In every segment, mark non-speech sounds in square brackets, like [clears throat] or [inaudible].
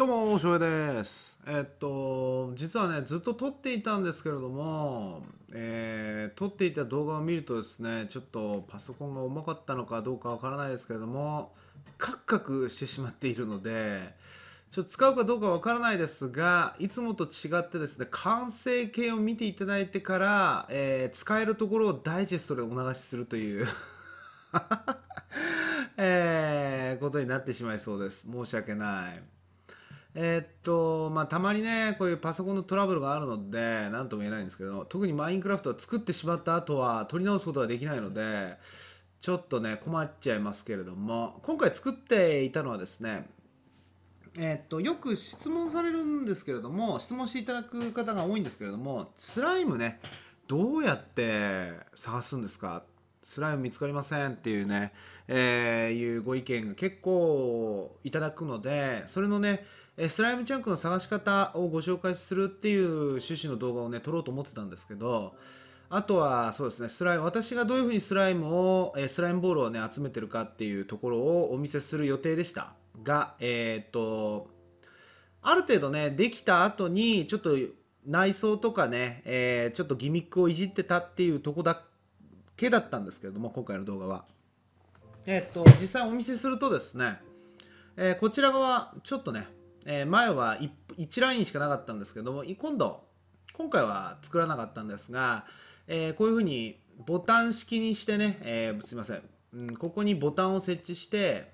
どうも、翔平です。えっと、実はね、ずっと撮っていたんですけれども、えー、撮っていた動画を見るとですね、ちょっとパソコンが重かったのかどうかわからないですけれども、カクカクしてしまっているので、ちょっと使うかどうかわからないですが、いつもと違ってですね、完成形を見ていただいてから、えー、使えるところをダイジェストでお流しするという [laughs] えー、ことになってしまいそうです。申し訳ない。えー、っと、まあ、たまにね、こういうパソコンのトラブルがあるので、なんとも言えないんですけど、特にマインクラフトは作ってしまった後は取り直すことができないので、ちょっとね、困っちゃいますけれども、今回作っていたのはですね、えっと、よく質問されるんですけれども、質問していただく方が多いんですけれども、スライムね、どうやって探すんですかスライム見つかりませんっていうね、えー、いうご意見が結構いただくので、それのね、えスライムチャンクの探し方をご紹介するっていう趣旨の動画をね、撮ろうと思ってたんですけど、あとはそうですね、スライム、私がどういうふうにスライムを、えスライムボールをね、集めてるかっていうところをお見せする予定でしたが、えー、っと、ある程度ね、できた後に、ちょっと内装とかね、えー、ちょっとギミックをいじってたっていうとこだけだったんですけれども、今回の動画は。えー、っと、実際お見せするとですね、えこちら側、ちょっとね、えー、前は 1, 1ラインしかなかったんですけども今度今回は作らなかったんですが、えー、こういうふうにボタン式にしてね、えー、すいません、うん、ここにボタンを設置して、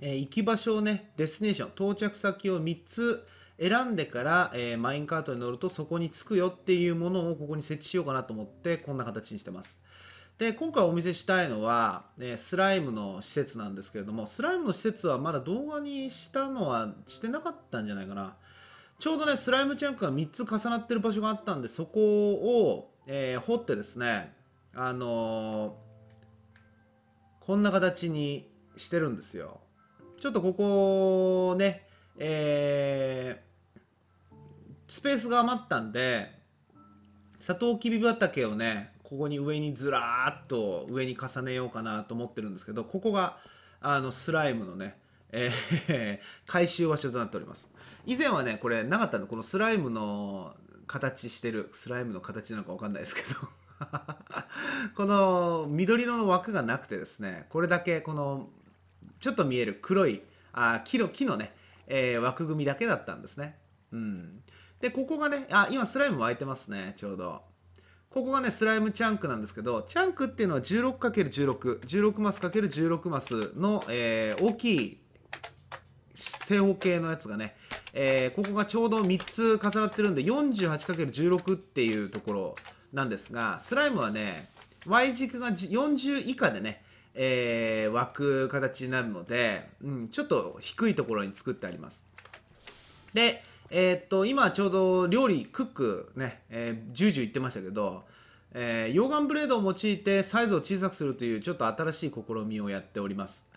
え行き場所をねデスティネーション到着先を3つ選んでから、えマインカートに乗るとそこに着くよっていうものをここに設置しようかなと思ってこんな形にしてます。で今回お見せしたいのは、ね、スライムの施設なんですけれどもスライムの施設はまだ動画にしたのはしてなかったんじゃないかなちょうどねスライムチャンクが3つ重なってる場所があったんでそこを、えー、掘ってですねあのー、こんな形にしてるんですよちょっとここねえー、スペースが余ったんでサトウキビ畑をねここに上にずらーっと上に重ねようかなと思ってるんですけどここがあのスライムのね、えー、[laughs] 回収場所となっております以前はねこれなかったのこのスライムの形してるスライムの形なのか分かんないですけど [laughs] この緑色の枠がなくてですねこれだけこのちょっと見える黒いあ木の木のね、えー、枠組みだけだったんですねうんでここがねあ今スライム湧いてますねちょうどここがね、スライムチャンクなんですけど、チャンクっていうのは 16×16、16マス ×16 マスの、えー、大きい正方形のやつがね、えー、ここがちょうど3つ重なってるんで、48×16 っていうところなんですが、スライムはね、Y 軸が40以下でね、えー、湧く形になるので、うん、ちょっと低いところに作ってあります。で、えー、っと、今ちょうど料理、クックね、えー、ジュージュ言ってましたけど、えー、溶岩ブレードを用いてサイズを小さくするというちょっと新しい試みをやっております。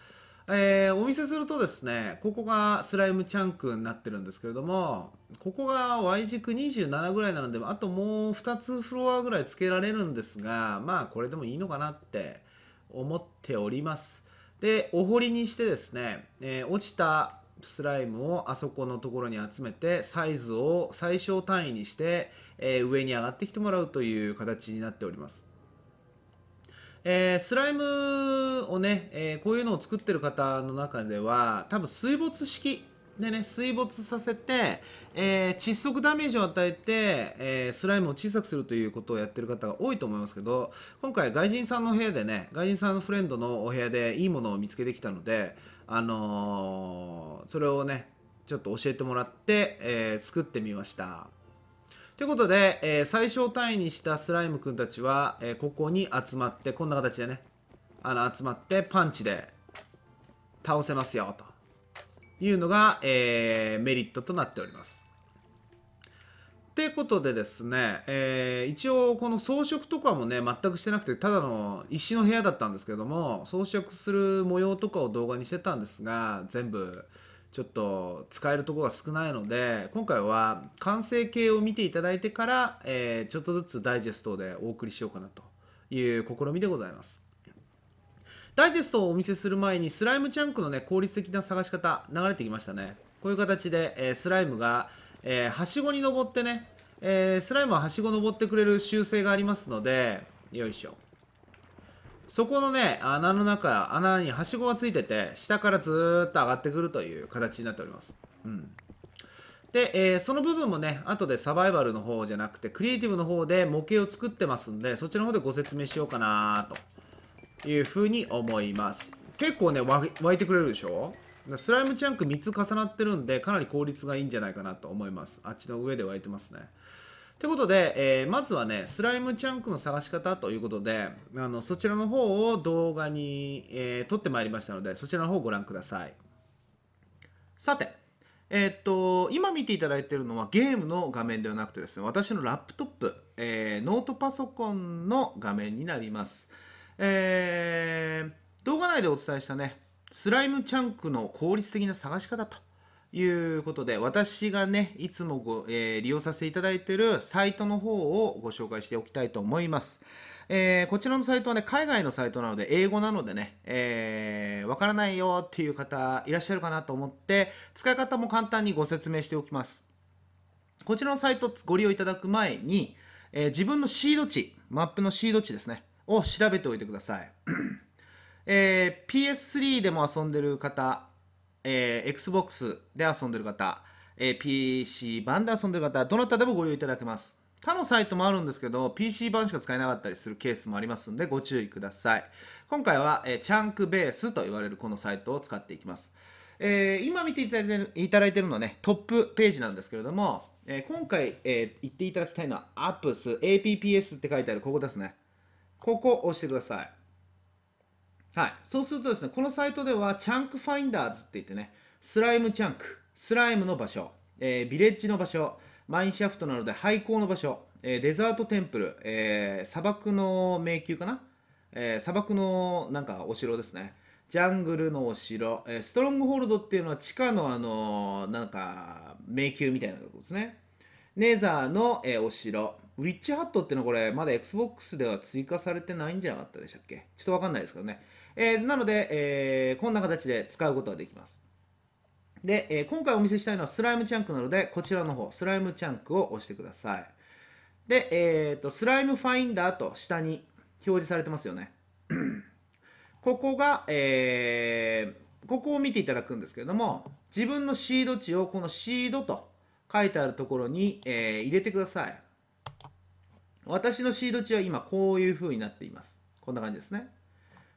えー、お見せするとですね、ここがスライムチャンクになってるんですけれども、ここが Y 軸27ぐらいなので、あともう2つフロアぐらい付けられるんですが、まあこれでもいいのかなって思っております。で、お堀にしてですね、えー、落ちたスライムをあそこのところに集めてサイズを最小単位にして、えー、上に上がってきてもらうという形になっております。えー、スライムをね、えー、こういうのを作ってる方の中では多分水没式でね水没させて、えー、窒息ダメージを与えて、えスライムを小さくするということをやってる方が多いと思いますけど今回外人さんの部屋でね外人さんのフレンドのお部屋でいいものを見つけてきたのであのー、それをね、ちょっと教えてもらって、えー、作ってみました。ということで、えー、最小単位にしたスライムくんたちは、えここに集まって、こんな形でね、あの、集まってパンチで倒せますよ、というのが、えメリットとなっております。ってことでですね、えー、一応この装飾とかもね全くしてなくてただの石の部屋だったんですけども装飾する模様とかを動画にしてたんですが全部ちょっと使えるとこが少ないので今回は完成形を見ていただいてから、えー、ちょっとずつダイジェストでお送りしようかなという試みでございます。ダイジェストをお見せする前にスライムチャンクのね効率的な探し方流れてきましたね。こういう形で、えー、スライムがえー、はしごに登ってね、えー、スライムははしご登ってくれる習性がありますので、よいしょ。そこのね、穴の中、穴にはしごがついてて、下からずーっと上がってくるという形になっております。うん。で、えー、その部分もね、後でサバイバルの方じゃなくて、クリエイティブの方で模型を作ってますんで、そちらの方でご説明しようかなというふうに思います。結構ね、湧いてくれるでしょスライムチャンク3つ重なってるんで、かなり効率がいいんじゃないかなと思います。あっちの上で湧いてますね。ということで、えー、まずはね、スライムチャンクの探し方ということで、あのそちらの方を動画に、えー、撮ってまいりましたので、そちらの方をご覧ください。さて、えー、っと、今見ていただいているのはゲームの画面ではなくてですね、私のラップトップ、えノートパソコンの画面になります。え動画内でお伝えしたね、スライムチャンクの効率的な探し方ということで、私がね、いつもご、えー、利用させていただいているサイトの方をご紹介しておきたいと思います。えー、こちらのサイトはね、海外のサイトなので、英語なのでね、えー、わからないよっていう方いらっしゃるかなと思って、使い方も簡単にご説明しておきます。こちらのサイトご利用いただく前に、えー、自分のシード値、マップのシード値ですね、を調べておいてください。えー、PS3 でも遊んでる方、えー、Xbox で遊んでる方、えー、PC 版で遊んでる方、どなたでもご利用いただけます。他のサイトもあるんですけど、PC 版しか使えなかったりするケースもありますんで、ご注意ください。今回は、えー、チャンクベースと言われるこのサイトを使っていきます。えー、今見ていただいてるいただいてるのはね、トップページなんですけれども、えー、今回、えー、言っていただきたいのは APPS、APPS って書いてあるここですね。ここを押してください。はい。そうするとですね、このサイトでは、チャンクファインダーズって言ってね、スライムチャンク、スライムの場所、えー、ビレッジの場所、マインシャフトなので廃校の場所、えー、デザートテンプル、えー、砂漠の迷宮かな、え砂漠のなんかお城ですね。ジャングルのお城、えストロングホールドっていうのは地下のあのなんか迷宮みたいなとこですね。ネザーの、えお城、ウィッチハットっていうのはこれまだ Xbox では追加されてないんじゃなかったでしたっけちょっとわかんないですけどね。えー、なので、えー、こんな形で使うことができます。で、えー、今回お見せしたいのはスライムチャンクなので、こちらの方、スライムチャンクを押してください。で、えっ、ー、と、スライムファインダーと下に表示されてますよね。[clears throat] ここが、えー、ここを見ていただくんですけれども、自分のシード値をこのシードと書いてあるところに、えー、入れてください。私のシード値は今こういう風になっています。こんな感じですね。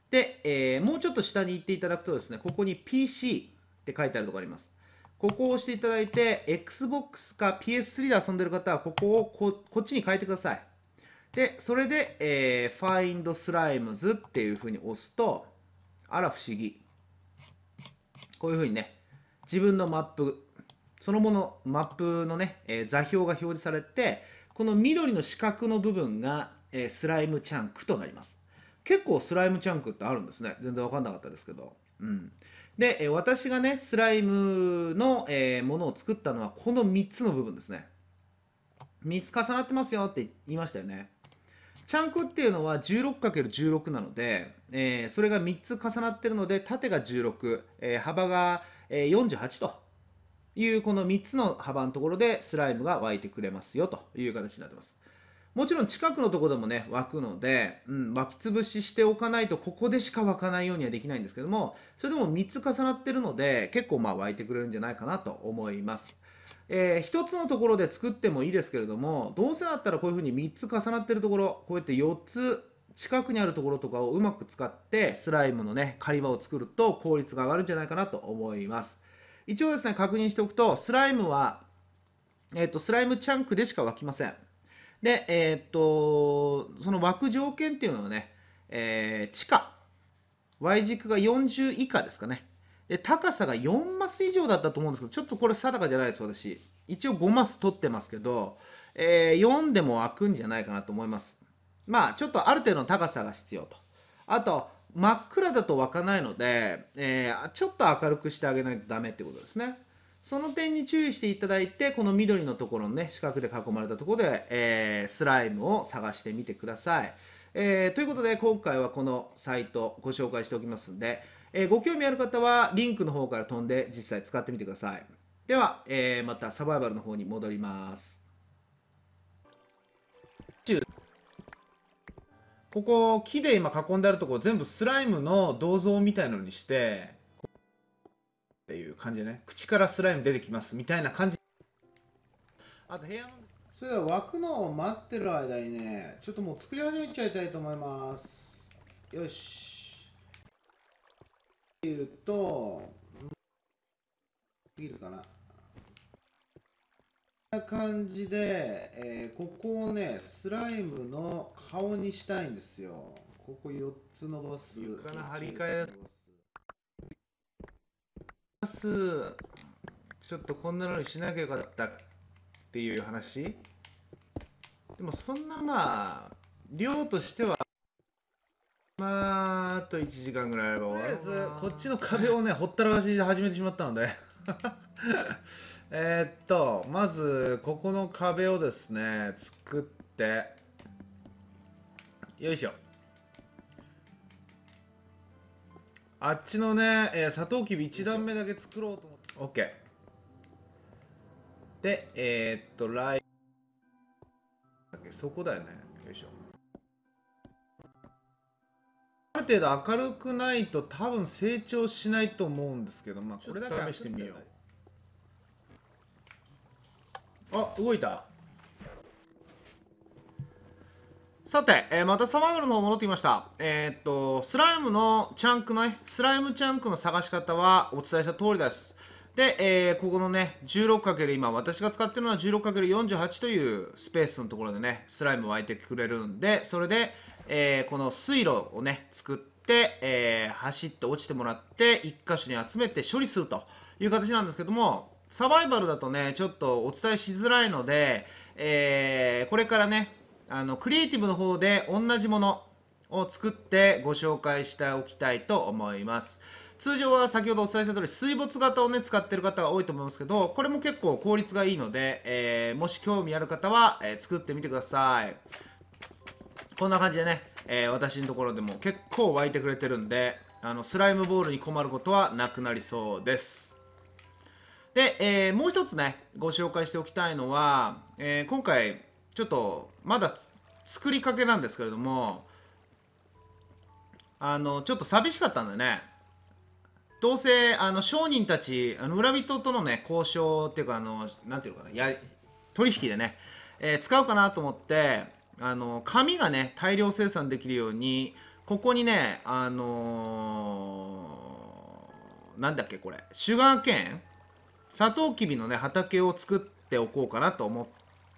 で、えー、もうちょっと下に行っていただくとですね、ここに PC って書いてあるところあります。ここを押していただいて、Xbox か PS3 で遊んでる方は、ここをここっちに変えてください。で、それで、えー、Find Slimes っていうふうに押すと、あら不思議。こういうふうにね、自分のマップ、そのもの、マップのね、えー、座標が表示されて、この緑の四角の部分が、えー、スライムチャンクとなります。結構スライムチャンクってあるんですね全然分かんなかったですけどうんで、え私がねスライムの、えものを作ったのはこの3つの部分ですね3つ重なってますよって言いましたよねチャンクっていうのは 16×16 なので、えー、それが3つ重なってるので縦が16、えー、幅が、えー、48というこの3つの幅のところでスライムが湧いてくれますよという形になってます。もちろん近くのとこでもね、湧くので、うん、湧き潰ししておかないと、ここでしか湧かないようにはできないんですけども、それでも3つ重なってるので、結構まあ湧いてくれるんじゃないかなと思います。えー、1つのところで作ってもいいですけれども、どうせだったらこういうふうに3つ重なってるところ、こうやって4つ近くにあるところとかをうまく使って、スライムのね、狩り場を作ると効率が上がるんじゃないかなと思います。一応ですね、確認しておくと、スライムは、えっ、ー、と、スライムチャンクでしか湧きません。で、えー、っと、その枠条件っていうのはね、えー、地下、Y 軸が40以下ですかね。で、高さが4マス以上だったと思うんですけど、ちょっとこれ定かじゃないです、私。一応5マス取ってますけど、えー、4でも開くんじゃないかなと思います。まあ、ちょっとある程度の高さが必要と。あと、真っ暗だと湧かないので、えー、ちょっと明るくしてあげないとダメってことですね。その点に注意していただいてこの緑のところのね四角で囲まれたところで、えー、スライムを探してみてください、えー、ということで今回はこのサイトご紹介しておきますんで、えー、ご興味ある方はリンクの方から飛んで実際使ってみてくださいでは、えまたサバイバルの方に戻りますここ木で今囲んであるところ全部スライムの銅像みたいのにしてっていう感じでね口からスライム出てきますみたいな感じあと部屋のそれでは枠のを待ってる間にねちょっともう作り始めちゃいたいと思いますよしっていうとすぎるかなこんな感じで、えー、ここをねスライムの顔にしたいんですよここ4つ伸ばす床の張り替えすちょっとこんなのにしなきゃよかったっていう話でもそんなまあ量としてはまああと1時間ぐらいあればとりあえずこっちの壁をねほったらかしで始めてしまったので [laughs] えっとまずここの壁をですね作ってよいしょあっちのね、えー、サトウキビ1段目だけ作ろうと思って OK でえー、っと来そこだよねよいしょある程度明るくないと多分成長しないと思うんですけどまあこれだけ試してみようあ動いたさて、えー、またサバイバルの方戻ってきました。えー、っと、スライムのチャンクのね、スライムチャンクの探し方はお伝えした通りです。で、えー、ここのね、16× 今、私が使ってるのは 16×48 というスペースのところでね、スライム湧いてくれるんで、それで、えこの水路をね、作って、え走って落ちてもらって、1箇所に集めて処理するという形なんですけども、サバイバルだとね、ちょっとお伝えしづらいので、えー、これからね、あのクリエイティブの方で同じものを作ってご紹介しておきたいと思います。通常は先ほどお伝えした通り水没型をね使ってる方が多いと思いますけどこれも結構効率がいいので、えー、もし興味ある方は、えー、作ってみてくださいこんな感じでね、えー、私のところでも結構湧いてくれてるんであのスライムボールに困ることはなくなりそうですで、えもう一つねご紹介しておきたいのは、え今回ちょっとまだ作りかけなんですけれどもあのちょっと寂しかったんだよねどうせあの商人たちあの村人とのね交渉っていうかあのなんていうのかなや取引でね、えー、使うかなと思ってあの紙がね大量生産できるようにここにねあのー、なんだっけこれシュガーケーンサトウキビのね畑を作っておこうかなと思っ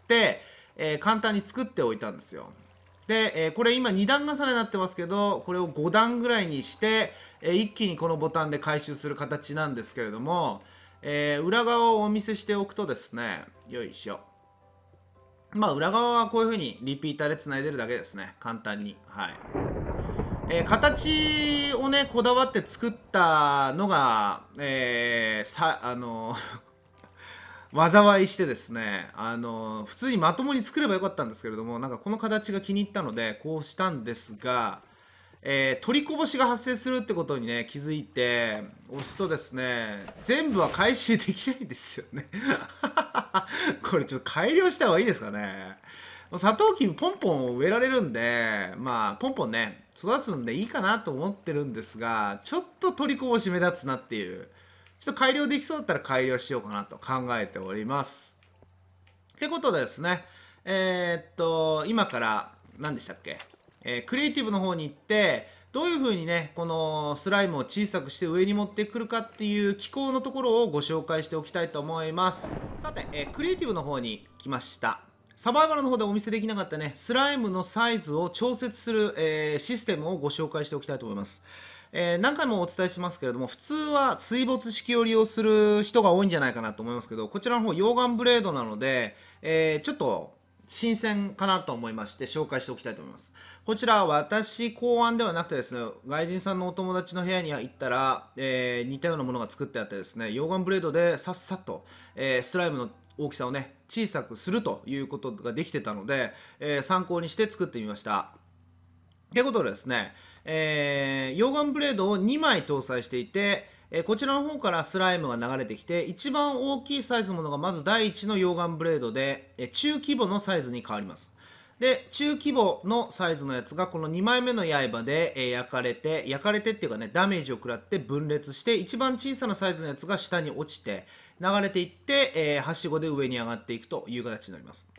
てえー、簡単に作っておいたんですよ。で、えー、これ今2段重ねになってますけど、これを5段ぐらいにして、えー、一気にこのボタンで回収する形なんですけれども、えー、裏側をお見せしておくとですね、よいしょ。まあ、裏側はこういう風にリピーターで繋いでるだけですね。簡単に。はい。えー、形をね、こだわって作ったのが、えー、さ、あの災いしてですねあの普通にまともに作ればよかったんですけれどもなんかこの形が気に入ったのでこうしたんですが、えー、取りこぼしが発生するってことにね気づいて押すとですね全部は回収できないんですよね [laughs] これちょっと改良した方がいいですかねサトウキビポンポン植えられるんでまあポンポンね育つんでいいかなと思ってるんですがちょっと取りこぼし目立つなっていう。ちょっと改良できそうだったら改良しようかなと考えております。ってことでですね、えー、っと、今から何でしたっけ、えー、クリエイティブの方に行って、どういう風にね、このスライムを小さくして上に持ってくるかっていう機構のところをご紹介しておきたいと思います。さて、えー、クリエイティブの方に来ました。サバイバルの方でお見せできなかったね、スライムのサイズを調節する、えー、システムをご紹介しておきたいと思います。えー、何回もお伝えしますけれども、普通は水没式を利用する人が多いんじゃないかなと思いますけど、こちらの方、溶岩ブレードなので、えー、ちょっと、新鮮かなと思いまして紹介しておきたいと思います。こちら私考案ではなくてですね、外人さんのお友達の部屋に行ったら、えー、似たようなものが作ってあってですね、溶岩ブレードでさっさと、えー、スライムの大きさをね、小さくするということができてたので、えー、参考にして作ってみました。ということでですね、えー、溶岩ブレードを2枚搭載していて、えこちらの方からスライムが流れてきて一番大きいサイズのものがまず第1の溶岩ブレードで、え中規模のサイズに変わりますで中規模のサイズのやつがこの2枚目の刃で、え焼かれて焼かれてっていうかねダメージを食らって分裂して一番小さなサイズのやつが下に落ちて流れていって、えはしごで上に上がっていくという形になります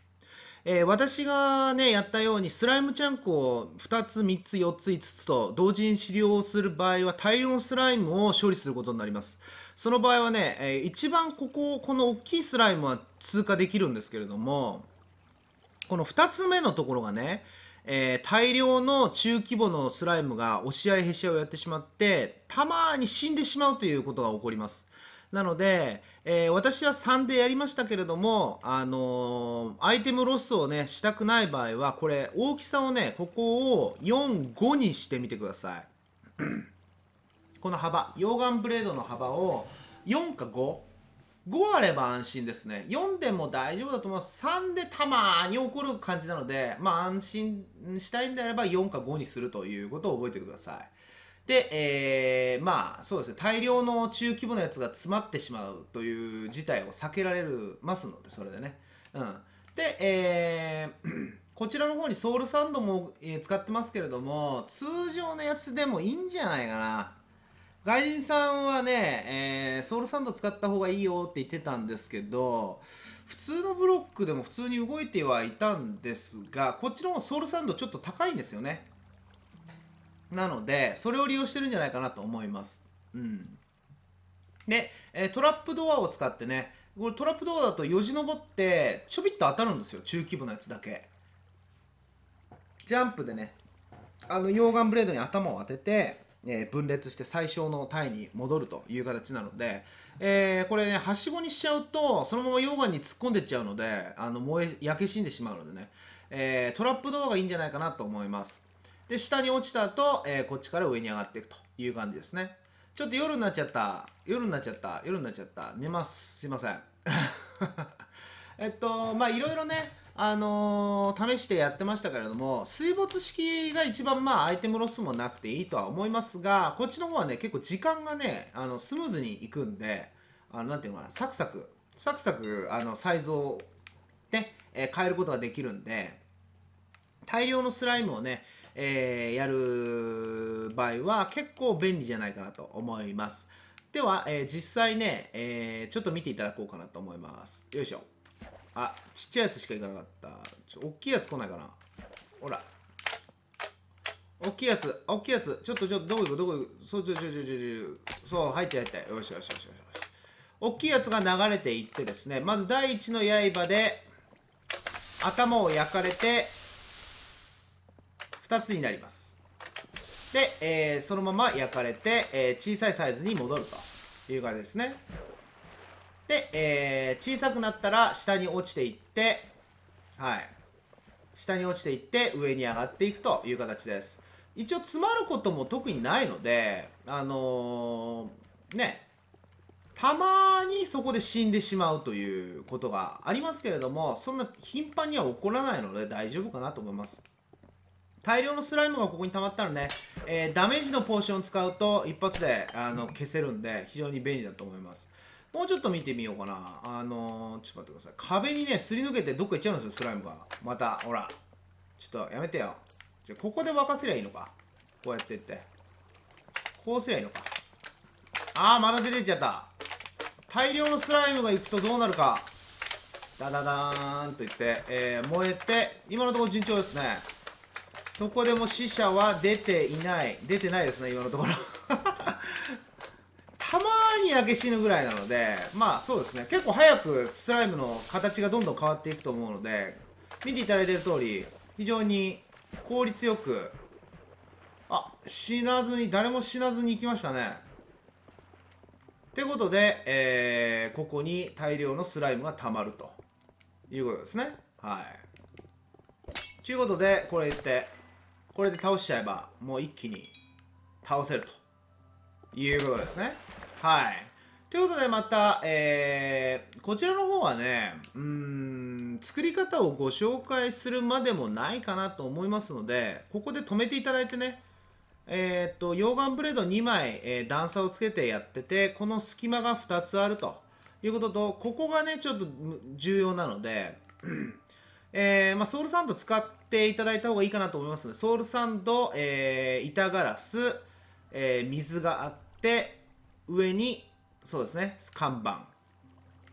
えー、私がね、やったようにスライムちゃんこを2つ、3つ、4つ、5つと同時に使をする場合は大量のスライムを処理することになります。その場合はね、えー、一番ここ、この大きいスライムは通過できるんですけれども、この2つ目のところがね、えー、大量の中規模のスライムが押し合いへし合いをやってしまってたまに死んでしまうということが起こりますなので、えー、私は3でやりましたけれども、あのー、アイテムロスをね、したくない場合は、これ、大きさをね、ここを4、5にしてみてください。[clears throat] この幅、溶岩ブレードの幅を4か 5?5 あれば安心ですね。4でも大丈夫だと思います。3でたまに起こる感じなので、まあ安心したいんであれば4か5にするということを覚えてください。で、えー、まあそうですね大量の中規模のやつが詰まってしまうという事態を避けられますのでそれでね、うん、で、えー [clears throat] こちらの方にソウルサンドも使ってますけれども、通常のやつでもいいんじゃないかな。外人さんはね、えー、ソウルサンド使った方がいいよって言ってたんですけど、普通のブロックでも普通に動いてはいたんですが、こっちの方ソウルサンドちょっと高いんですよね。なのでそれを利用してるんじゃないかなと思います。うん、で、えトラップドアを使ってねこれトラップドアだとよじ登ってちょびっと当たるんですよ中規模のやつだけ。ジャンプでねあの溶岩ブレードに頭を当てて、えー、分裂して最小の単位に戻るという形なので、えー、これねはしごにしちゃうとそのまま溶岩に突っ込んでっちゃうのであの燃え焼け死んでしまうのでね、えー、トラップドアがいいんじゃないかなと思います。で、下に落ちた後、えー、こっちから上に上がっていくという感じですね。ちょっと夜になっちゃった。夜になっちゃった。夜になっちゃった。寝ます。すいません。[laughs] えっと、まいろいろね、あのー、試してやってましたけれども、水没式が一番まあアイテムロスもなくていいとは思いますが、こっちの方はね、結構時間がね、あのスムーズにいくんで、あの、なていうのかな、サクサク、サクサク、あの、サイズをね、えー、変えることができるんで、大量のスライムをね、えー、やる場合は結構便利じゃないかなと思います。では、えー、実際ね、えー、ちょっと見ていただこうかなと思います。よいしょ。あ、ちっちゃいやつしかいかなかった。ちょ、おっきいやつ来ないかな。ほら。おっきいやつ、おっきいやつ。ちょっと、ちょっと、どこ行く、どこ行く。そう、ちょ、ちょ、ちょ、ちょ、そう、入って入って。よしよしよしよし。おっきいやつが流れていってですね、まず第一の刃で、頭を焼かれて、2つになりますで、えー、そのまま焼かれて、えー、小さいサイズに戻るという感じですねで、えー、小さくなったら下に落ちていってはい下に落ちていって上に上がっていくという形です一応詰まることも特にないのであのー、ねたまにそこで死んでしまうということがありますけれどもそんな頻繁には起こらないので大丈夫かなと思います大量のスライムがここに溜まったらね、えー、ダメージのポーション使うと一発であの消せるんで非常に便利だと思いますもうちょっと見てみようかなあのー、ちょっと待ってください壁にねすり抜けてどっか行っちゃうんですよスライムがまたほらちょっとやめてよじゃここで沸かせりゃいいのかこうやってってこうすりゃいいのかああまだ出てっちゃった大量のスライムが行くとどうなるかダダダーンといって、えー、燃えて今のところ順調ですねそこでも死者は出ていない出てないですね今のところ [laughs] たまーに焼け死ぬぐらいなのでまあそうですね結構早くスライムの形がどんどん変わっていくと思うので見ていただいてる通り非常に効率よくあ死なずに誰も死なずに行きましたねってことで、えー、ここに大量のスライムが溜まるということですねはいということでこれ言ってこれで倒しちゃえばもう一気に倒せるということですねはいということでまた、えー、こちらの方はねうん作り方をご紹介するまでもないかなと思いますのでここで止めていただいてねえー、っと溶岩ブレード2枚、えー、段差をつけてやっててこの隙間が2つあるということとここがねちょっと重要なのでえー、まあ、ソウルサンド使っていただいた方がいいかなと思います。ソウルサンド、えー、板ガラス、えー、水があって、上に、そうですね、看板。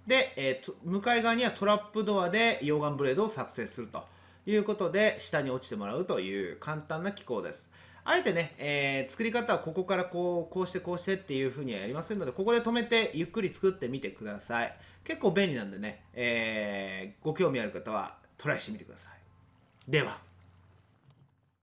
で、えー、向かい側にはトラップドアで溶岩ブレードを作成するということで、下に落ちてもらうという簡単な機構です。あえてね、えー、作り方はここからこう、こうしてこうしてっていう風にはやりませんので、ここで止めてゆっくり作ってみてください。結構便利なんでね、えー、ご興味ある方はトライしてみてくださいでは